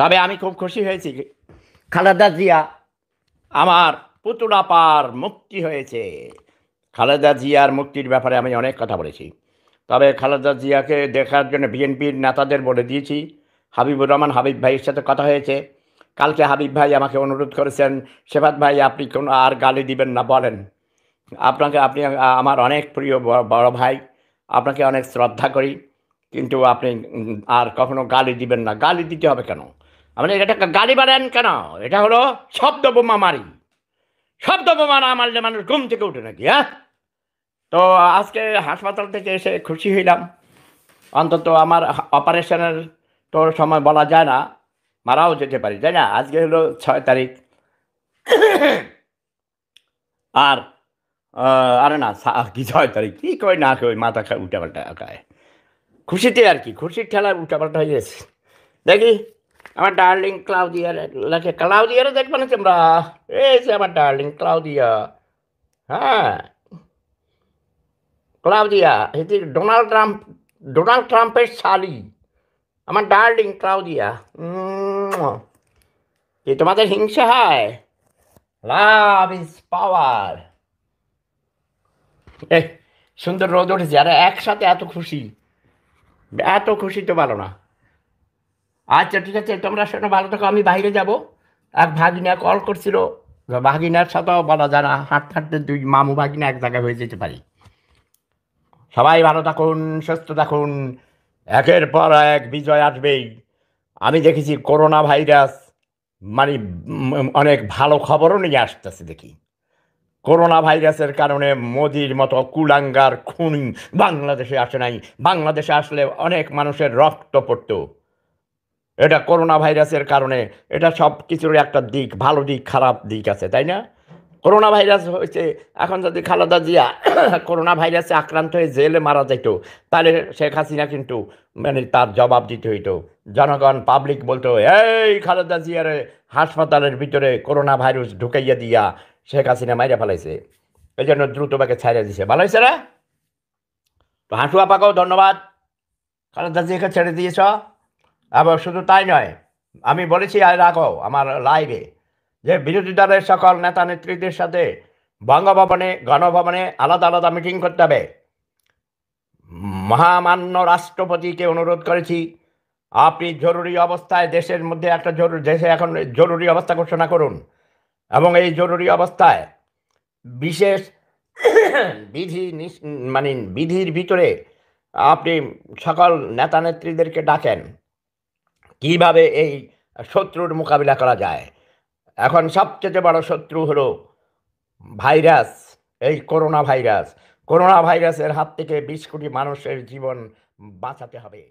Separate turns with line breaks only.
তবে আমি খুব খুশি হয়েছি খালেদা জিয়া আমার পুতুলা পার মুক্তি হয়েছে খালেদা জিয়ার মুক্তির ব্যাপারে আমি অনেক কথা বলেছি তবে খালেদা জিয়াকে দেখার জন্য বিএনপির নেতাদের বলে দিয়েছি হাবিবুর রহমান হাবিব ভাইয়ের সাথে কথা হয়েছে কালকে হাবিব ভাই আমাকে অনুরোধ করেছেন শেফাত ভাই আপনি কোনো আর গালি দিবেন না বলেন আপনাকে আপনি আমার অনেক প্রিয় বড় ভাই আপনাকে অনেক শ্রদ্ধা করি কিন্তু আপনি আর কখনো গালি দিবেন না গালি দিতে হবে কেন আপনি এটা গাড়ি বাড়েন কেন এটা হলো শব্দ বোমা মারি শব্দ বোমা না মারলে মানুষ ঘুম থেকে উঠে নাকি হ্যাঁ তো আজকে হাসপাতাল থেকে এসে খুশি হইলাম অন্তত আমার অপারেশনের তো সময় বলা যায় না মারাও যেতে পারি তাই না আজকে হলো ছয় তারিখ আর আরে না কি ছয় তারিখ কী কই না কই মাথা খায় পাল্টা খায় খুশিতে আর কি খুশির ঠেলায় পাল্টা হয়ে গেছে দেখি আমার ডার্লিং ক্লাউদিয়া লেখে ক্লাউদিয়ারও দেখবে না তোমরা এই যে আমার ডার্লিং ক্লাউদিয়া হ্যাঁ ক্লাউদিয়া এটি ডোনাল্ড ট্রাম্প ডোনাল্ড ট্রাম্পের শালি আমার ডার্লিং ক্লাউদিয়া কি তোমাদের হিংসা হয় লাভ ইজ পাওয়ার সুন্দর রোদ উঠেছে আরে একসাথে এত খুশি এত খুশি তো ভালো না আচ্ছা ঠিক আছে তোমরা শোনো ভালো থাকো আমি বাইরে যাব এক ভাগিনা কল করছিল ভাগিনার সাথেও বলা যায় না হাঁটতে হাঁটতে দুই মামু ভাগিনা এক জায়গায় হয়ে যেতে পারি সবাই ভালো থাকুন সুস্থ থাকুন একের পর এক বিজয় আসবেই আমি দেখেছি করোনা ভাইরাস মানে অনেক ভালো খবরও নিয়ে আসতেছে দেখি করোনা ভাইরাসের কারণে মোদির মতো কুলাঙ্গার খুন বাংলাদেশে আসে নাই বাংলাদেশে আসলে অনেক মানুষের রক্ত পড়তো এটা করোনা ভাইরাসের কারণে এটা সব কিছুর একটা দিক ভালো দিক খারাপ দিক আছে তাই না করোনা ভাইরাস হয়েছে এখন যদি খালেদা জিয়া করোনা ভাইরাসে আক্রান্ত হয়ে জেলে মারা যেত তাহলে শেখ হাসিনা কিন্তু মানে তার জবাব দিতে হইতো জনগণ পাবলিক বলতো এই খালেদা জিয়ার হাসপাতালের ভিতরে করোনা ভাইরাস ঢুকাইয়া দিয়া শেখ হাসিনা মাইরা ফেলাইছে এই জন্য দ্রুতভাবে ছাইড়া দিছে ভালো হয়েছে না তো হাঁটু আপাকেও ধন্যবাদ খালেদা জিয়াকে ছেড়ে দিয়েছ আবার শুধু তাই নয় আমি বলেছি আর আগেও আমার লাইভে যে বিরোধী দলের সকল নেতা নেত্রীদের সাথে বঙ্গভবনে গণভবনে আলাদা আলাদা মিটিং করতে হবে মহামান্য রাষ্ট্রপতিকে অনুরোধ করেছি আপনি জরুরি অবস্থায় দেশের মধ্যে একটা জরুরি দেশে এখন জরুরি অবস্থা ঘোষণা করুন এবং এই জরুরি অবস্থায় বিশেষ বিধি মানে বিধির ভিতরে আপনি সকল নেতা নেত্রীদেরকে ডাকেন কিভাবে এই শত্রুর মোকাবিলা করা যায় এখন সবচেয়ে বড় শত্রু হলো ভাইরাস এই করোনা ভাইরাস করোনা ভাইরাসের হাত থেকে বিশ কোটি মানুষের জীবন বাঁচাতে হবে